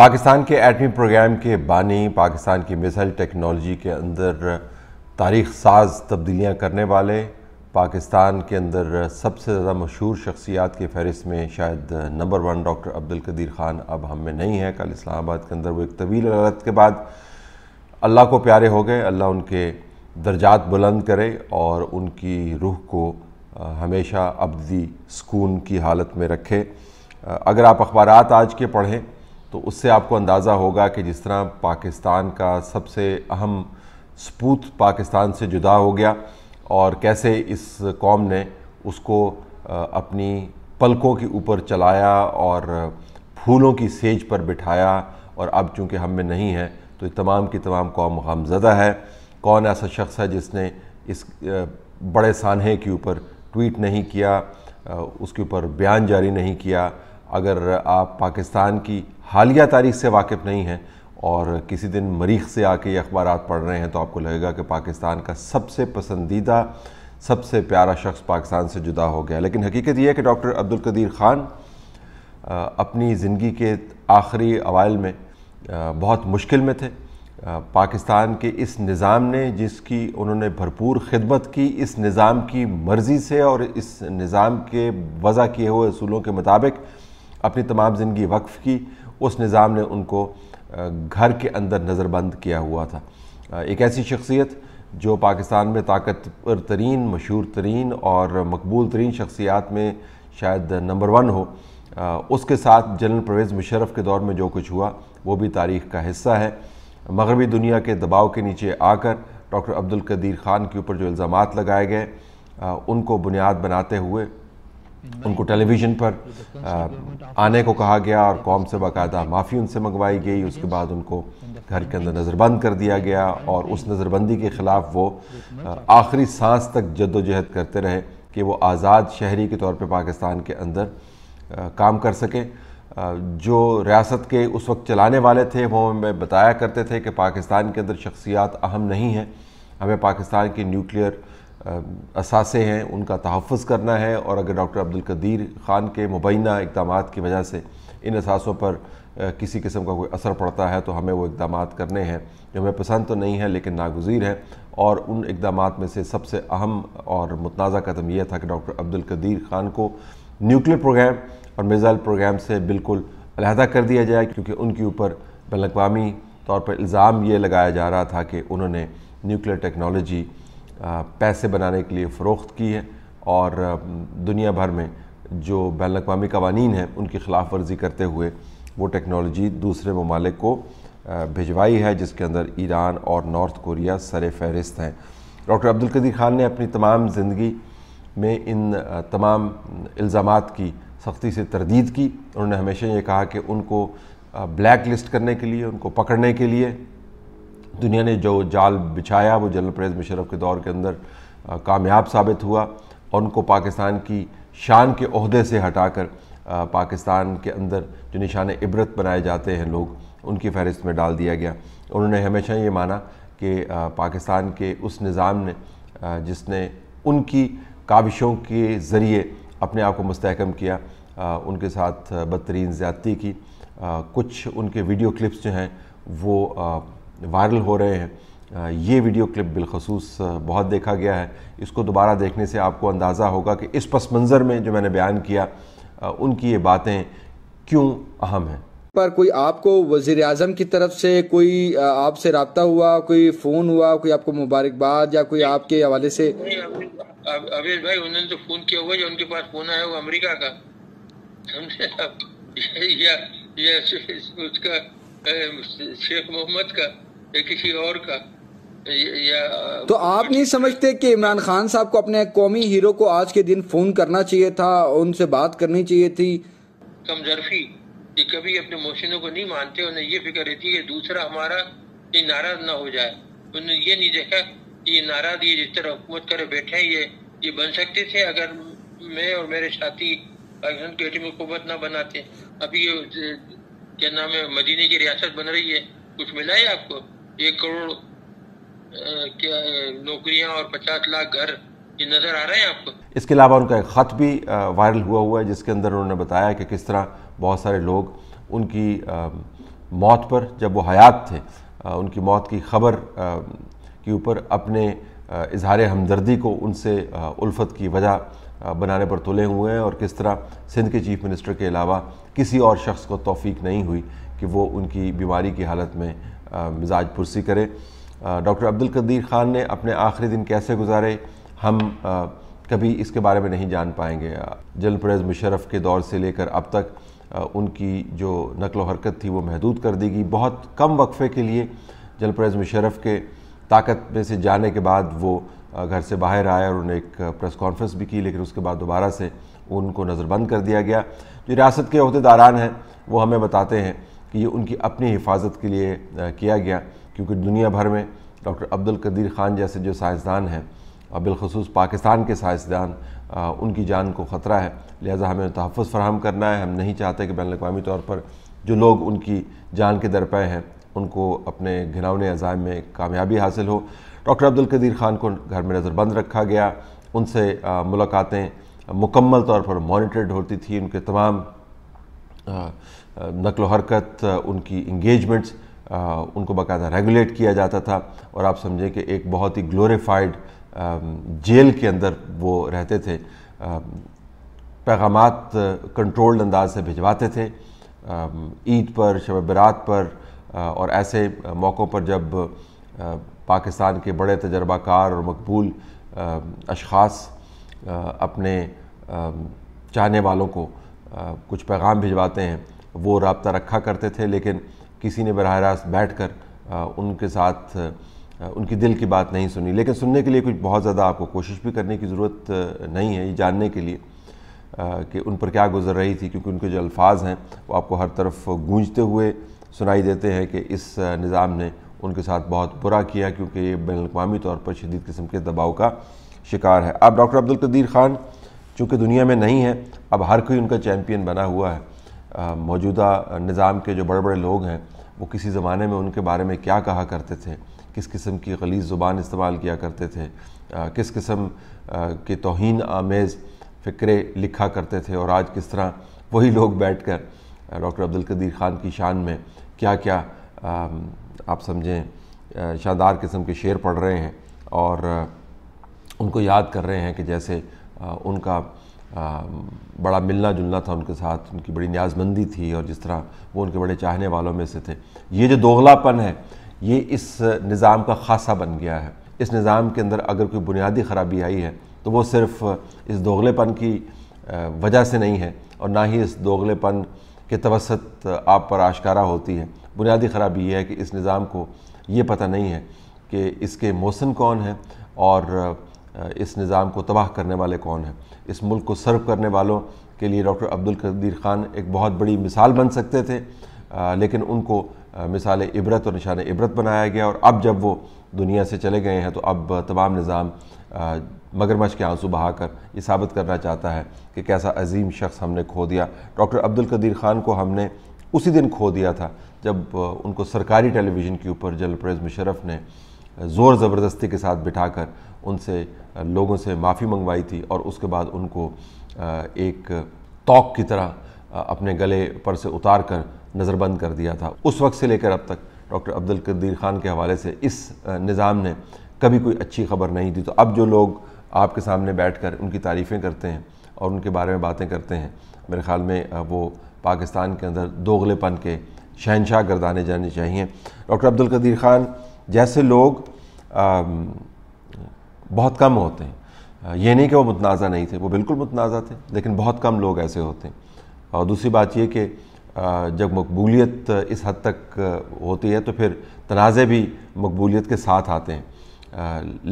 पाकिस्तान के एटमी प्रोग्राम के बानी पाकिस्तान की मिसाइल टेक्नोलॉजी के अंदर तारीख साज तब्दीलियाँ करने वाले पाकिस्तान के अंदर सबसे ज़्यादा मशहूर शख्सियात के फहरिस्त में शायद number one doctor Abdul Qadeer Khan अब हम में नहीं है कल इस्लामाबाद के अंदर वो एक तवील अदालत के बाद अल्लाह को प्यारे हो गए अल्लाह उनके दर्जात बुलंद करे और उनकी रूह को हमेशा अबदी सुकून की हालत में रखे अगर आप अखबार आज के पढ़ें तो उससे आपको अंदाज़ा होगा कि जिस तरह पाकिस्तान का सबसे अहम सपूत पाकिस्तान से जुदा हो गया और कैसे इस कौम ने उसको अपनी पलकों के ऊपर चलाया और फूलों की सेज पर बिठाया और अब चूंकि हम में नहीं है तो तमाम की तमाम कौम गमजदा है कौन ऐसा शख्स है जिसने इस बड़े सानहे के ऊपर ट्वीट नहीं किया उसके ऊपर बयान जारी नहीं किया अगर आप पाकिस्तान की हालिया तारीख से वाकिफ़ नहीं हैं और किसी दिन मरीख से आके ये अखबार पढ़ रहे हैं तो आपको लगेगा कि पाकिस्तान का सबसे पसंदीदा सबसे प्यारा शख्स पाकिस्तान से जुदा हो गया लेकिन हकीकत यह है कि डॉक्टर अब्दुल कदीर ख़ान अपनी ज़िंदगी के आखिरी अवाल में बहुत मुश्किल में थे पाकिस्तान के इस निज़ाम ने जिसकी उन्होंने भरपूर खिदमत की इस निज़ाम की मर्ज़ी से और इस निज़ाम के वज़ा किए हुए असूलों के मुताबिक अपनी तमाम ज़िंदगी वक्फ की उस निज़ाम ने उनको घर के अंदर नज़रबंद किया हुआ था एक ऐसी शख्सियत जो पाकिस्तान में ताकतवर तरीन मशहूर तरीन और मकबूल तरीन शख्सियात में शायद नंबर वन हो उसके साथ जनरल परवेज़ मुशरफ के दौर में जो कुछ हुआ वो भी तारीख का हिस्सा है मगरबी दुनिया के दबाव के नीचे आकर डॉक्टर अब्दुल कदीर ख़ान के ऊपर जो इल्ज़ाम लगाए गए उनको बुनियाद बनाते हुए उनको टेलीविज़न पर आने को कहा गया और कौम से बाकायदा माफ़ी उनसे मंगवाई गई उसके बाद उनको घर के अंदर नज़रबंद कर दिया गया और उस नज़रबंदी के ख़िलाफ़ वो आखिरी सांस तक जद्दोजहद करते रहे कि वो आज़ाद शहरी के तौर पर पाकिस्तान के अंदर काम कर सकें जो रियासत के उस वक्त चलाने वाले थे वो हमें बताया करते थे कि पाकिस्तान के अंदर शख्सियात अहम नहीं हैं हमें पाकिस्तान की न्यूक्लियर असासे हैं उनका तहफ़ करना है और अगर डॉक्टर अब्दुल कदीर ख़ान के मुबैना इकदाम की वजह से इन असासों पर किसी किस्म का कोई असर पड़ता है तो हमें वो इकदाम करने हैं जो हमें पसंद तो नहीं है लेकिन नागजीर है और उन इकदाम में से सबसे अहम और मतनाज़ा कदम यह था कि डॉक्टर अब्दुल कदीर ख़ान को न्यूक्लियर प्रोग्राम और मिज़ाइल प्रोग्राम से बिल्कुल अलहदा कर दिया जाए क्योंकि उनके ऊपर बेवामी तौर पर इल्ज़ाम ये लगाया जा रहा था कि उन्होंने न्यूक्लियर टेक्नोलॉजी पैसे बनाने के लिए फ़रोख्त की है और दुनिया भर में जो बैन अवी कवानी हैं उनकी ख़िलाफ़ वर्जी करते हुए वो टेक्नोलॉजी दूसरे ममालिक को भिजवाई है जिसके अंदर ईरान और नॉर्थ कोरिया सर फहरिस्त हैं डॉक्टर अब्दुल ख़ान ने अपनी तमाम ज़िंदगी में इन तमाम इल्ज़ाम की सख्ती से तरदीद की उन्होंने हमेशा ये कहा कि उनको ब्लैक लिस्ट करने के लिए उनको पकड़ने के लिए दुनिया ने जो जाल बिछाया वो जनरल परेज मुशरफ के दौर के अंदर कामयाब साबित हुआ उनको पाकिस्तान की शान के अहदे से हटाकर पाकिस्तान के अंदर जो निशान इबरत बनाए जाते हैं लोग उनकी फहरिस्त में डाल दिया गया उन्होंने हमेशा ये माना कि पाकिस्तान के उस निज़ाम ने जिसने उनकी काविशों के ज़रिए अपने आप को मस्तकम किया उनके साथ बदतरीन ज़्यादती की कुछ उनके वीडियो क्लिप्स जो हैं वो वायरल हो रहे हैं ये वीडियो क्लिप बिलखसूस बहुत देखा गया है इसको दोबारा देखने से आपको अंदाज़ा होगा कि इस पस मंज़र में जो मैंने बयान किया उनकी ये बातें क्यों अहम हैं पर कोई आपको वजीर अजम की तरफ से कोई आपसे रबता हुआ कोई फ़ोन हुआ कोई आपको मुबारकबाद या कोई आपके हवाले से अभी भाई उन्होंने तो फ़ोन किया हुआ जो उनके पास फ़ोन आया हुआ अमेरिका का समझे या, या उसका शेख मोहम्मद का या किसी और का या तो आप नहीं समझते कि इमरान खान साहब को अपने कौमी हीरो को आज के दिन फोन करना चाहिए था उनसे बात करनी चाहिए थी कमजरफी कि कभी अपने मोहसिनों को नहीं मानते उन्हें ये फिक्र रहती है दूसरा हमारा ये नाराज ना हो जाए उन्होंने ये नहीं देखा कि ये नाराज ये जिस तरह हुकूमत करे बैठे हैं ये ये बन सकते थे अगर मैं और मेरे साथी पाकिस्तान की में हुकूमत ना बनाते अभी ये क्या नाम है मदीने की रियासत बन रही है कुछ मिला है आपको एक करोड़ क्या नौकरियां और पचास लाख घर ये नजर आ रहे हैं आपको इसके अलावा उनका एक ख़त भी वायरल हुआ हुआ है जिसके अंदर उन्होंने बताया कि किस तरह बहुत सारे लोग उनकी मौत पर जब वो हयात थे उनकी मौत की खबर के ऊपर अपने इजहार हमदर्दी को उनसे उल्फत की वजह बनाने पर तुले हुए हैं और किस तरह सिंध के चीफ मिनिस्टर के अलावा किसी और शख्स को तोफीक नहीं हुई कि वो उनकी बीमारी की हालत में मिजाज पुरसी करें डॉक्टर अब्दुल कदीर ख़ान ने अपने आखिरी दिन कैसे गुजारे हम आ, कभी इसके बारे में नहीं जान पाएंगे जल प्रेज़ मुशरफ के दौर से लेकर अब तक आ, उनकी जो नकल हरकत थी वो महदूद कर दी गई बहुत कम वक्फ़े के लिए जल प्रेज़ मुशरफ के ताकत में से जाने के बाद वो घर से बाहर आए और उन्हें एक प्रेस कॉन्फ्रेंस भी की लेकिन उसके बाद दोबारा से उनको नज़रबंद कर दिया गया जो रियासत के अहदेदारान हैं वो हमें बताते हैं कि ये उनकी अपनी हिफाजत के लिए किया गया क्योंकि दुनिया भर में डॉक्टर अब्दुल कदीर ख़ान जैसे जो साइंसदान हैं और बिलखसूस पाकिस्तान के साइंसदान उनकी जान को ख़तरा है लिहाजा हमें तहफ़ फ़राहम करना है हम नहीं चाहते कि बैन अवी तौर पर जो लोग उनकी जान के दरपे हैं उनको अपने घिनौने अजायम में कामयाबी हासिल हो डॉक्टर अब्दुल कदीर ख़ान को घर में नज़रबंद रखा गया उनसे मुलाकातें मुकम्मल तौर पर मॉनिटर्ड होती थी उनके तमाम नकल हरकत उनकी इंगेजमेंट्स उनको बाकायदा रेगुलेट किया जाता था और आप समझें कि एक बहुत ही ग्लोरीफाइड जेल के अंदर वो रहते थे पैगाम कंट्रोल्ड अंदाज से भिजवाते थे ईद पर शब बरात पर और ऐसे मौक़ों पर जब पाकिस्तान के बड़े तजर्बाकार और मकबूल अशास अपने चाहने वालों को कुछ पैगाम भिजवाते हैं वो रबता रखा करते थे लेकिन किसी ने बरह रास्त बैठ कर उनके साथ उनकी दिल की बात नहीं सुनी लेकिन सुनने के लिए कुछ बहुत ज़्यादा आपको कोशिश भी करने की ज़रूरत नहीं है ये जानने के लिए कि उन पर क्या गुजर रही थी क्योंकि उनके जो अल्फाज हैं वो आपको हर तरफ गूंजते हुए सुनाई देते हैं कि इस निज़ाम ने उनके साथ बहुत बुरा किया क्योंकि ये बैन अवी तौर पर शदीद किस्म के दबाव का शिकार है अब डॉक्टर अब्दुल कदीर ख़ान चूँकि दुनिया में नहीं है अब हर कोई उनका चैम्पियन बना हुआ है मौजूदा निज़ाम के जो बड़े बड़े लोग हैं वो किसी ज़माने में उनके बारे में क्या कहा करते थे किस किस्म की गलीज ज़ुबान इस्तेमाल किया करते थे आ, किस किस्म के तोहन आमेज़ फ़िक्रे लिखा करते थे और आज किस तरह वही लोग बैठ कर डॉक्टर अब्दुल कदीर ख़ान की शान में क्या क्या आ, आप समझें शानदार किस्म के शेर पढ़ रहे हैं और उनको याद कर रहे हैं कि जैसे उनका बड़ा मिलना जुलना था उनके साथ उनकी बड़ी न्याजमंदी थी और जिस तरह वो उनके बड़े चाहने वालों में से थे ये जो दोगलापन है ये इस निज़ाम का खासा बन गया है इस निज़ाम के अंदर अगर कोई बुनियादी ख़राबी आई है तो वो सिर्फ़ इस दोगलेपन की वजह से नहीं है और ना ही इस दोगलेपन के तवसत आप पर आशकारा होती है बुनियादी ख़राबी ये है कि इस निज़ाम को ये पता नहीं है कि इसके मौसम कौन है और इस निज़ाम को तबाह करने वाले कौन हैं इस मुल्क को सर्व करने वालों के लिए डॉक्टर अब्दुल कदीर ख़ान एक बहुत बड़ी मिसाल बन सकते थे लेकिन उनको मिसाल इबरत और निशान इबरत बनाया गया और अब जब वो दुनिया से चले गए हैं तो अब तमाम निज़ाम मगरमच्छ के आंसू बहाकर ये साबित करना चाहता है कि कैसा अजीम शख्स हमने खो दिया डॉक्टर अब्दुल कदीर ख़ान को हमने उसी दिन खो दिया था जब उनको सरकारी टेलीविज़न के ऊपर जनरल परवेज़ मुशरफ ने ज़ोर ज़बरदस्ती के साथ बिठाकर उनसे लोगों से माफ़ी मंगवाई थी और उसके बाद उनको एक तोक की तरह अपने गले पर से उतार कर नज़रबंद कर दिया था उस वक्त से लेकर अब तक डॉक्टर अब्दुल कदीर ख़ान के हवाले से इस निज़ाम ने कभी कोई अच्छी खबर नहीं दी तो अब जो लोग आपके सामने बैठ कर उनकी तारीफ़ें करते हैं और उनके बारे में बातें करते हैं मेरे ख्याल में वो पाकिस्तान के अंदर दोगलेपन के शहनशाह गर्दाने जाने चाहिए डॉक्टर अब्दुल कदीर ख़ान जैसे लोग बहुत कम होते हैं ये नहीं कि वो मुतनाज़ा नहीं थे वो बिल्कुल मुतनाज़ा थे लेकिन बहुत कम लोग ऐसे होते हैं और दूसरी बात ये कि जब मकबूलियत इस हद तक होती है तो फिर तनाज़े भी मकबूलियत के साथ आते हैं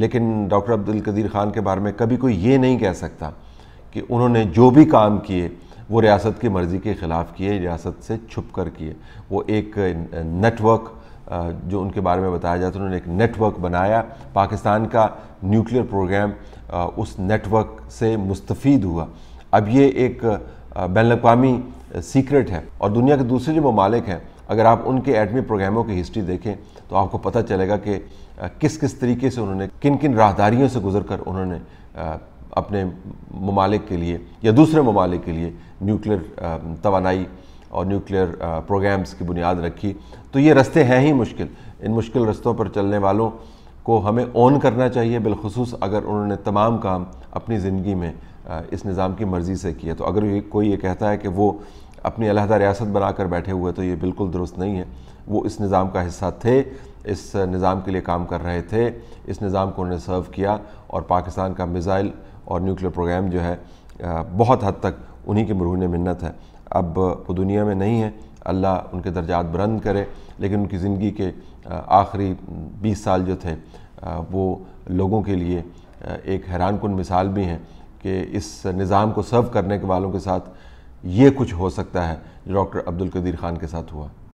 लेकिन डॉक्टर अब्दुल कदीर ख़ान के बारे में कभी कोई ये नहीं कह सकता कि उन्होंने जो भी काम किए वो रियासत की मर्ज़ी के ख़िलाफ़ किए रियासत से छुप कर किए वो एक नेटवर्क जो उनके बारे में बताया जाता है उन्होंने एक नेटवर्क बनाया पाकिस्तान का न्यूक्लियर प्रोग्राम उस नेटवर्क से मुस्तफ़ हुआ अब ये एक बैन अवी सीक्रेट है और दुनिया के दूसरे जो ममालिक हैं अगर आप उनके एटमी प्रोग्रामों की हिस्ट्री देखें तो आपको पता चलेगा कि किस किस तरीके से उन्होंने किन किन राहदारियों से गुजर कर उन्होंने अपने ममालिक के लिए या दूसरे ममालिक के लिए न्यूक्लियर तोानाई और न्यूक्लियर प्रोग्राम्स uh, की बुनियाद रखी तो ये रस्ते हैं ही मुश्किल इन मुश्किल रस्तों पर चलने वालों को हमें ऑन करना चाहिए बिलखसूस अगर उन्होंने तमाम काम अपनी ज़िंदगी में uh, इस निज़ाम की मर्ज़ी से किया तो अगर कोई ये कहता है कि वो अपनी अलहदा रियासत बनाकर बैठे हुए तो ये बिल्कुल दुरुस्त नहीं है वो इस निज़ाम का हिस्सा थे इस निज़ाम के लिए काम कर रहे थे इस निज़ाम को उन्होंने सर्व किया और पाकिस्तान का मिज़ाइल और न्यूक्लियर प्रोग्राम जो है uh, बहुत हद तक उन्हीं की मरहून मन्नत है अब वो दुनिया में नहीं है अल्लाह उनके दर्जात बुलंद करे लेकिन उनकी ज़िंदगी के आखिरी बीस साल जो थे वो लोगों के लिए एक हैरान कन मिसाल भी हैं कि इस निज़ाम को सर्व करने के वालों के साथ ये कुछ हो सकता है जो डॉक्टर अब्दुल कदीर ख़ान के साथ हुआ